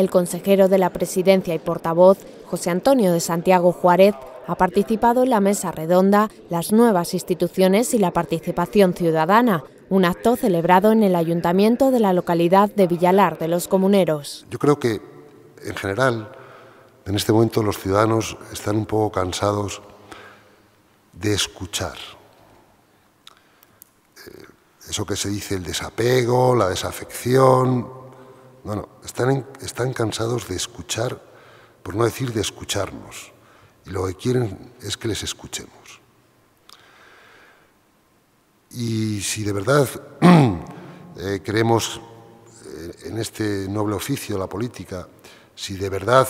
El consejero de la Presidencia y portavoz, José Antonio de Santiago Juárez, ha participado en la mesa redonda Las nuevas instituciones y la participación ciudadana, un acto celebrado en el ayuntamiento de la localidad de Villalar de los Comuneros. Yo creo que, en general, en este momento los ciudadanos están un poco cansados de escuchar. Eh, eso que se dice el desapego, la desafección, no, están, están cansados de escuchar, por no decir de escucharnos, y lo que quieren es que les escuchemos. Y si de verdad eh, creemos eh, en este noble oficio, la política, si de verdad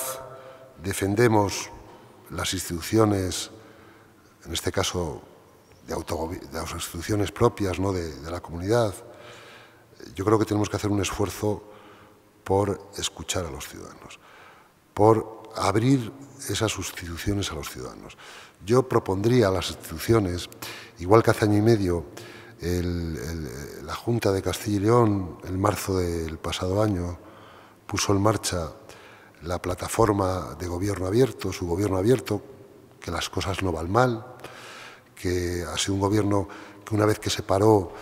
defendemos las instituciones, en este caso de, de las instituciones propias ¿no? de la comunidad, yo creo que tenemos que hacer un esfuerzo por escuchar a los ciudadanos, por abrir esas sustituciones a los ciudadanos. Yo propondría a las instituciones, igual que hace año y medio, eh, la Junta de Castilla y León, en marzo del pasado año, puso en marcha la plataforma de gobierno abierto, su gobierno abierto, que las cosas no van mal, que ha sido un gobierno que una vez que se paró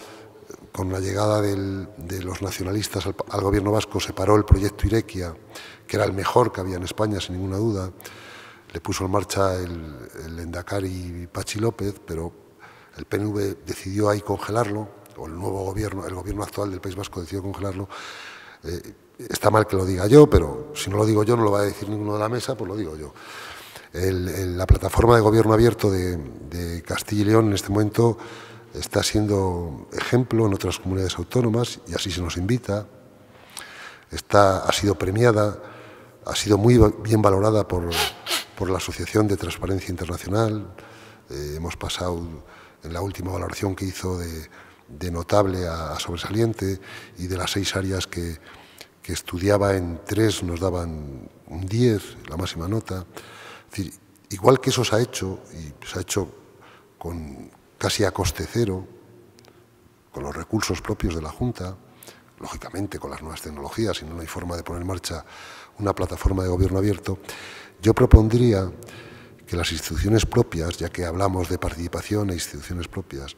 con la llegada de los nacionalistas al, gobierno vasco, se paró el proyecto Irequia, que era el mejor que había en España, sin ninguna duda. Le puso en marcha el, el Endacari Pachi López, pero el PNV decidió ahí congelarlo, o el nuevo gobierno, el gobierno actual del País Vasco decidió congelarlo. Eh, está mal que lo diga yo, pero si no lo digo yo, no lo va a decir ninguno de la mesa, pues lo digo yo. la plataforma de gobierno abierto de Castilla y León en este momento está siendo ejemplo en otras comunidades autónomas y así se nos invita. Está, ha sido premiada, ha sido muy bien valorada por, por la Asociación de Transparencia Internacional. Eh, hemos pasado en la última valoración que hizo de, notable a, sobresaliente y de las seis áreas que, que estudiaba en tres nos daban un 10, la máxima nota. igual que eso se ha hecho, y se ha hecho con, casi a coste cero, con los recursos propios de la Junta, lógicamente con las nuevas tecnologías, si no, hay forma de poner en marcha una plataforma de gobierno abierto, yo propondría que las instituciones propias, ya que hablamos de participación e instituciones propias,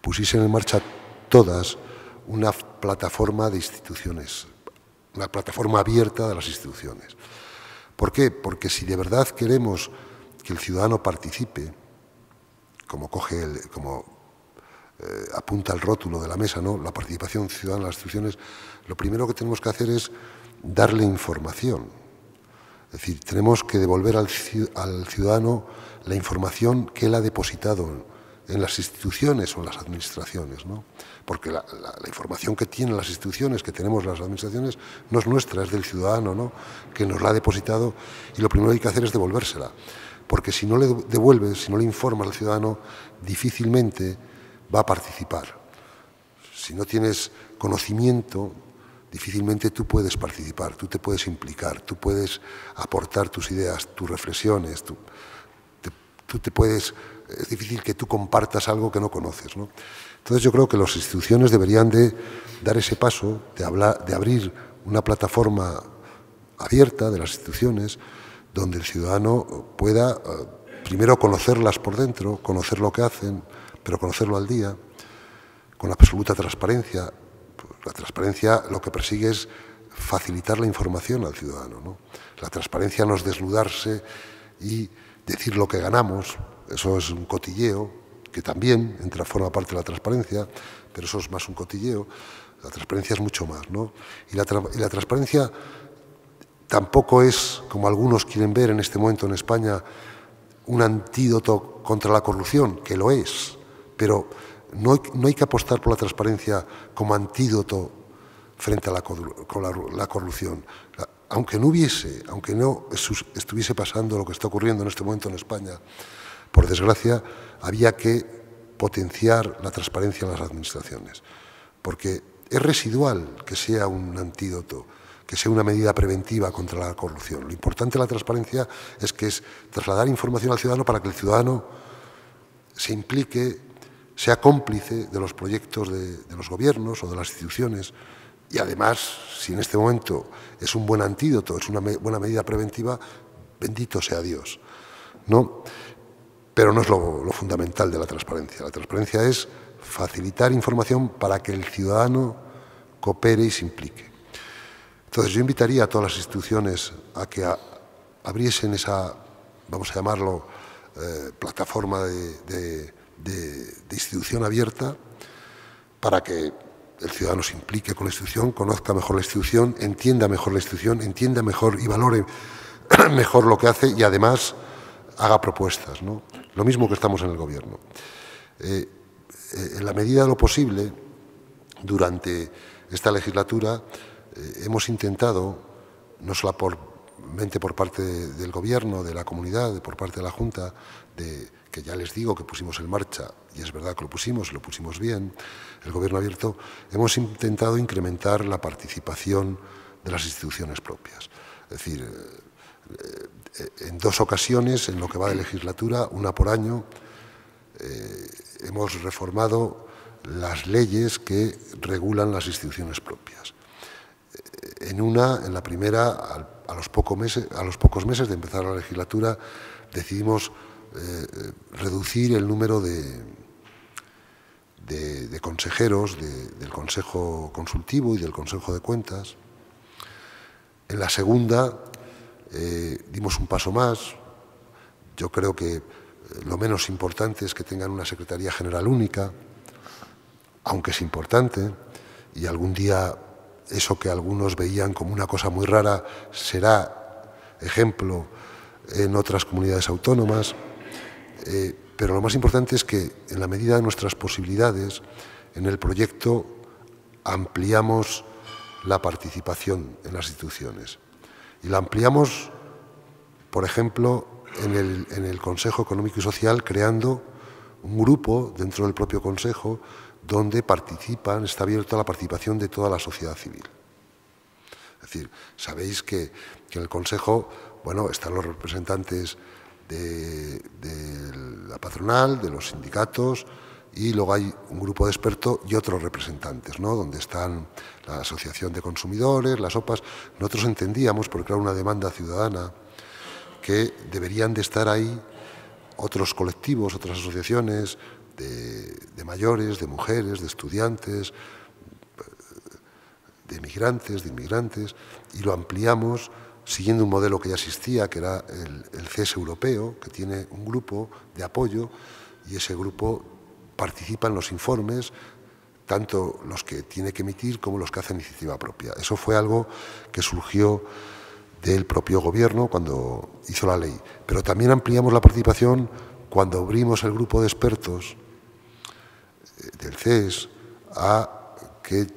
pusiesen en marcha todas una plataforma de instituciones, una plataforma abierta de las instituciones. ¿Por qué? Porque si de verdad queremos que el ciudadano participe, como coge como eh, apunta el rótulo de la mesa, ¿no? la participación ciudadana en las instituciones, lo primero que tenemos que hacer es darle información. Es decir, tenemos que devolver al, ciudadano la información que él ha depositado en las instituciones o en las administraciones, ¿no? porque la, información que tienen las instituciones, que tenemos las administraciones, no es nuestra, es del ciudadano, ¿no? que nos la ha depositado y lo primero que hay que hacer es devolvérsela porque si no le devuelves, si no le informas al ciudadano, difícilmente va a participar. Si no tienes conocimiento, difícilmente tú puedes participar, tú te puedes implicar, tú puedes aportar tus ideas, tus reflexiones, tú puedes... Es difícil que tú compartas algo que no conoces. ¿no? Entonces yo creo que las instituciones deberían de dar ese paso, de, hablar, de abrir una plataforma abierta de las instituciones, donde el ciudadano pueda eh, primero conocerlas por dentro, conocer lo que hacen, pero conocerlo al día, con absoluta transparencia. Pues, la transparencia lo que persigue es facilitar la información al ciudadano. ¿no? La transparencia no es desnudarse y decir lo que ganamos, eso es un cotilleo, que también entra forma parte de la transparencia, pero eso es más un cotilleo. La transparencia es mucho más, ¿no? y la transparencia Tampoco es, como algunos quieren ver en este momento en España, un antídoto contra la corrupción, que lo es, pero no, hay que apostar por la transparencia como antídoto frente a la, la corrupción. Aunque no hubiese, aunque no estuviese pasando lo que está ocurriendo en este momento en España, por desgracia, había que potenciar la transparencia en las administraciones, porque es residual que sea un antídoto que sea una medida preventiva contra la corrupción. Lo importante de la transparencia es que es trasladar información al ciudadano para que el ciudadano se implique, sea cómplice de los proyectos de, los gobiernos o de las instituciones y además, si en este momento es un buen antídoto, es una buena medida preventiva, bendito sea Dios. ¿no? Pero no es lo, lo fundamental de la transparencia. La transparencia es facilitar información para que el ciudadano coopere y se implique. Entonces yo invitaría a todas las instituciones a que abriesen esa, vamos a llamarlo, eh, plataforma de, institución abierta para que el ciudadano se implique con la institución, conozca mejor la institución, entienda mejor la institución, entienda mejor y valore mejor lo que hace y además haga propuestas. Lo mismo que estamos en el Gobierno. Eh, eh, en la medida de lo posible, durante esta legislatura, hemos intentado, no solamente por parte del Gobierno, de la comunidad, por parte de la Junta, que ya les digo que pusimos en marcha, y es verdad que lo pusimos, lo pusimos bien, el Gobierno abierto, hemos intentado incrementar la participación de las instituciones propias. Es decir, eh, en dos ocasiones, en lo que va de legislatura, una por año, eh, hemos reformado las leyes que regulan las instituciones propias. En una, en la primera, a los, pocos meses, a los pocos meses de empezar la legislatura, decidimos eh, reducir el número de, consejeros del Consejo Consultivo y del Consejo de Cuentas. En la segunda eh, dimos un paso más. Yo creo que eh, lo menos importante es que tengan una Secretaría General única, aunque es importante, y algún día eso que algunos veían como una cosa muy rara será ejemplo en otras comunidades autónomas, eh, pero lo más importante es que en la medida de nuestras posibilidades, en el proyecto ampliamos la participación en las instituciones y la ampliamos, por ejemplo, en el, en el Consejo Económico y Social creando un grupo dentro del propio Consejo donde participan, está abierta la participación de toda la sociedad civil. Es decir, sabéis que, en el Consejo bueno, están los representantes de, la patronal, de los sindicatos, y luego hay un grupo de expertos y otros representantes, ¿no? donde están la Asociación de Consumidores, las OPAs. Nosotros entendíamos, porque era una demanda ciudadana, que deberían de estar ahí otros colectivos, otras asociaciones, de, mayores, de mujeres, de estudiantes, de migrantes, de inmigrantes, y lo ampliamos siguiendo un modelo que ya existía, que era el, CESE CES europeo, que tiene un grupo de apoyo y ese grupo participa en los informes, tanto los que tiene que emitir como los que hacen iniciativa propia. Eso fue algo que surgió del propio gobierno cuando hizo la ley. Pero también ampliamos la participación cuando abrimos el grupo de expertos eh, del CES a que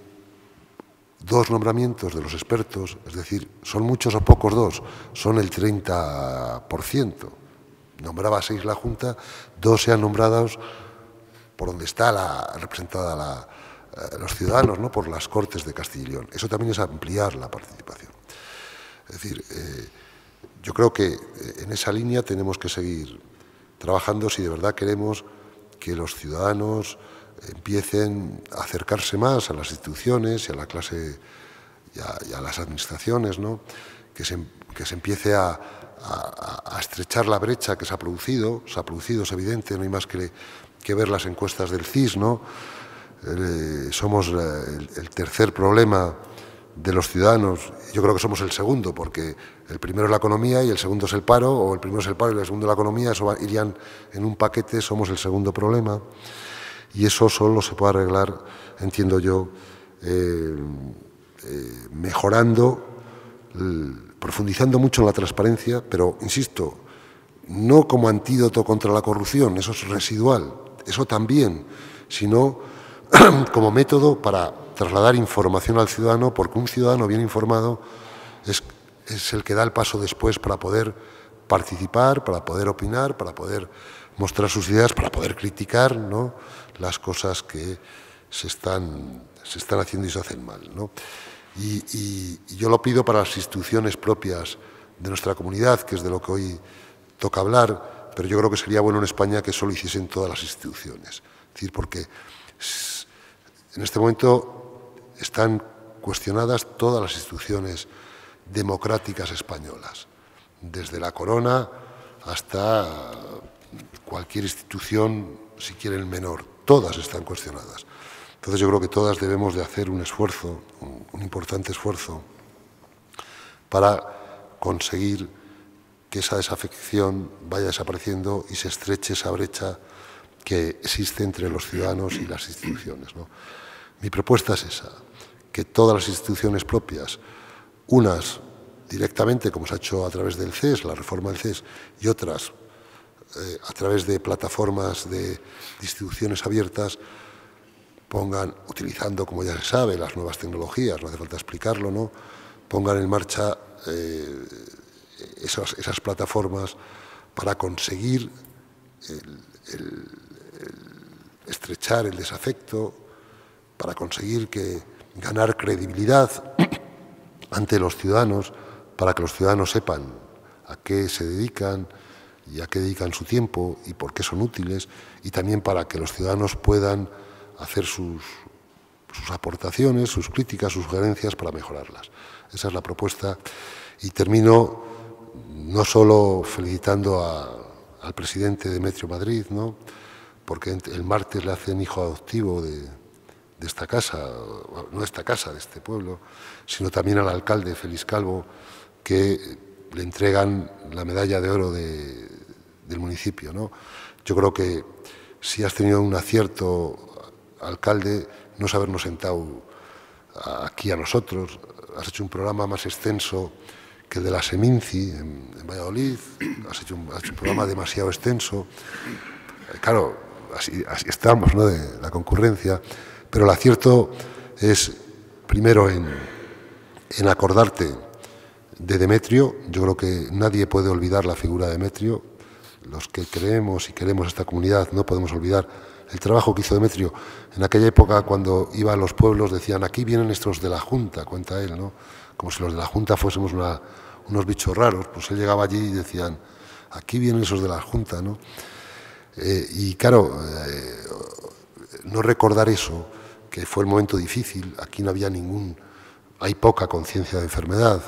dos nombramientos de los expertos, es decir, son muchos o pocos dos, son el 30%. Nombraba seis la Junta, dos sean nombrados por donde está la, representada eh, los ciudadanos, ¿no? por las Cortes de Castilla y León. Eso también es ampliar la participación. Es decir, eh, yo creo que en esa línea tenemos que seguir trabajando si de verdad queremos que los ciudadanos empiecen a acercarse más a las instituciones y a la clase y a, las administraciones, ¿no? que, se, que se empiece a, estrechar la brecha que se ha producido, se ha producido, es evidente, no hay más que, ver las encuestas del CIS, ¿no? Eh, somos eh, el tercer problema de los ciudadanos, yo creo que somos el segundo, porque el primero es la economía y el segundo es el paro, o el primero es el paro y el segundo es la economía, eso irían en un paquete, somos el segundo problema, y eso solo se puede arreglar, entiendo yo, eh, eh, mejorando, mm, profundizando mucho en la transparencia, pero, insisto, no como antídoto contra la corrupción, eso es residual, eso también, sino como método para trasladar información al ciudadano, porque un ciudadano bien informado es, el que da el paso después para poder participar, para poder opinar, para poder mostrar sus ideas, para poder criticar ¿no? las cosas que se están, se están haciendo y se hacen mal. Y, yo lo pido para las instituciones propias de nuestra comunidad, que es de lo que hoy toca hablar, pero yo creo que sería bueno en España que eso lo hiciesen todas las instituciones. Es decir, porque en este momento están cuestionadas todas las instituciones democráticas españolas, desde la corona hasta cualquier institución, si el menor, todas están cuestionadas. Entonces yo creo que todas debemos de hacer un esfuerzo, un, importante esfuerzo, para conseguir que esa desafección vaya desapareciendo y se estreche esa brecha que existe entre los ciudadanos y las instituciones. Mi propuesta es esa, que todas las instituciones propias, unas directamente, como se ha hecho a través del CES, la reforma del CES, y otras eh, a través de plataformas de instituciones abiertas, pongan, utilizando, como ya se sabe, las nuevas tecnologías, no hace falta explicarlo, ¿no? pongan en marcha eh, esas, plataformas para conseguir estrechar el desafecto, para conseguir que ganar credibilidad ante los ciudadanos para que los ciudadanos sepan a qué se dedican y a qué dedican su tiempo y por qué son útiles y también para que los ciudadanos puedan hacer sus, sus aportaciones, sus críticas, sus sugerencias para mejorarlas. Esa es la propuesta y termino no solo felicitando al presidente de Metro Madrid, ¿no? porque el martes le hacen hijo adoptivo de, de esta casa, no esta casa, de este pueblo, sino también al alcalde Félix Calvo, que le entregan la medalla de oro del municipio. ¿no? Yo creo que si has tenido un acierto, alcalde, no habernos sentado aquí a nosotros, has hecho un programa más extenso que el de la Seminci en, Valladolid, has hecho, un, programa demasiado extenso. Claro, así, así estamos, ¿no? de la concurrencia. Pero el acierto es, primero, en, acordarte de Demetrio. Yo creo que nadie puede olvidar la figura de Demetrio. Los que creemos y queremos esta comunidad no podemos olvidar el trabajo que hizo Demetrio. En aquella época, cuando iba a los pueblos, decían, aquí vienen estos de la Junta, cuenta él, ¿no? Como si los de la Junta fuésemos una, unos bichos raros. Pues él llegaba allí y decían, aquí vienen esos de la Junta, ¿no? Eh, y claro, eh, no recordar eso que fue el momento difícil, aquí no había ningún, hay poca conciencia de enfermedad.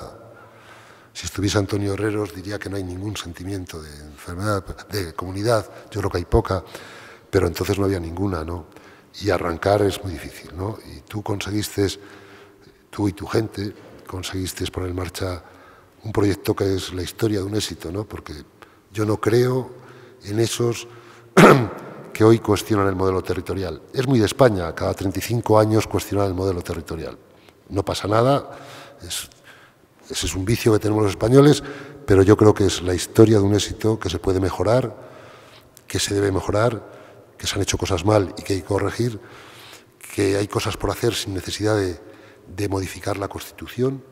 Si estuviese Antonio Herreros diría que no hay ningún sentimiento de enfermedad, de comunidad, yo creo que hay poca, pero entonces no había ninguna, ¿no? Y arrancar es muy difícil, ¿no? Y tú conseguiste, tú y tu gente, conseguiste poner en marcha un proyecto que es la historia de un éxito, ¿no? Porque yo no creo en esos que hoy cuestionan el modelo territorial. Es muy de España, cada 35 años cuestionan el modelo territorial. No pasa nada, es, ese es un vicio que tenemos los españoles, pero yo creo que es la historia de un éxito que se puede mejorar, que se debe mejorar, que se han hecho cosas mal y que hay que corregir, que hay cosas por hacer sin necesidad de, de modificar la Constitución.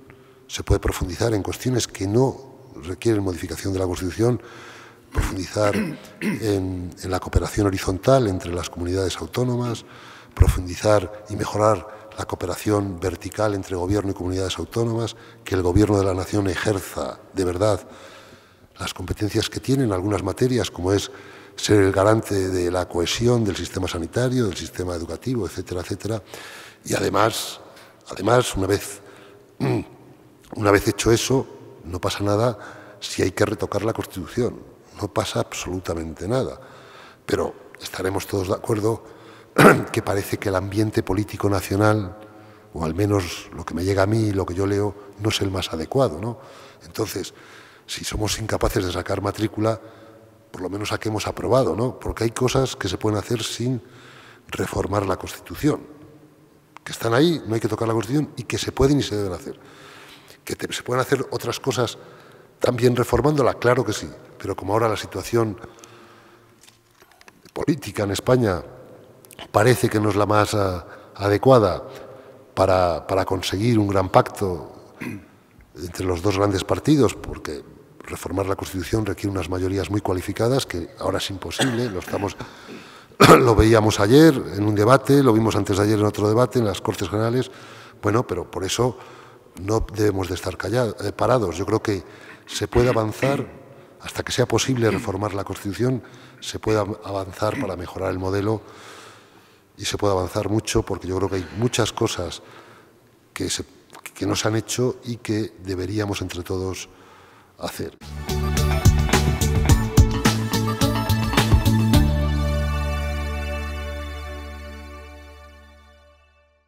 Se puede profundizar en cuestiones que no requieren modificación de la Constitución profundizar en, la cooperación horizontal entre las comunidades autónomas, profundizar y mejorar la cooperación vertical entre gobierno y comunidades autónomas, que el gobierno de la nación ejerza de verdad las competencias que tiene en algunas materias, como es ser el garante de la cohesión del sistema sanitario, del sistema educativo, etcétera, etcétera. Y además, además una, vez, una vez hecho eso, no pasa nada si hay que retocar la Constitución no pasa absolutamente nada. Pero estaremos todos de acuerdo que parece que el ambiente político nacional, o al menos lo que me llega a mí y lo que yo leo, no es el más adecuado. ¿no? Entonces, si somos incapaces de sacar matrícula, por lo menos a hemos aprobado, ¿no? porque hay cosas que se pueden hacer sin reformar la Constitución, que están ahí, no hay que tocar la Constitución y que se pueden y se deben hacer. Que se pueden hacer otras cosas también reformándola, claro que sí, pero como ahora la situación política en España parece que no es la más ah, adecuada para, conseguir un gran pacto entre los dos grandes partidos, porque reformar la Constitución requiere unas mayorías muy cualificadas, que ahora es imposible, lo estamos lo veíamos ayer en un debate, lo vimos antes de ayer en otro debate en las Cortes Generales. Bueno, pero por eso no debemos de estar callados, eh, parados. Yo creo que se puede avanzar hasta que sea posible reformar la Constitución, se pueda avanzar para mejorar el modelo y se puede avanzar mucho porque yo creo que hay muchas cosas que, que no se han hecho y que deberíamos entre todos hacer.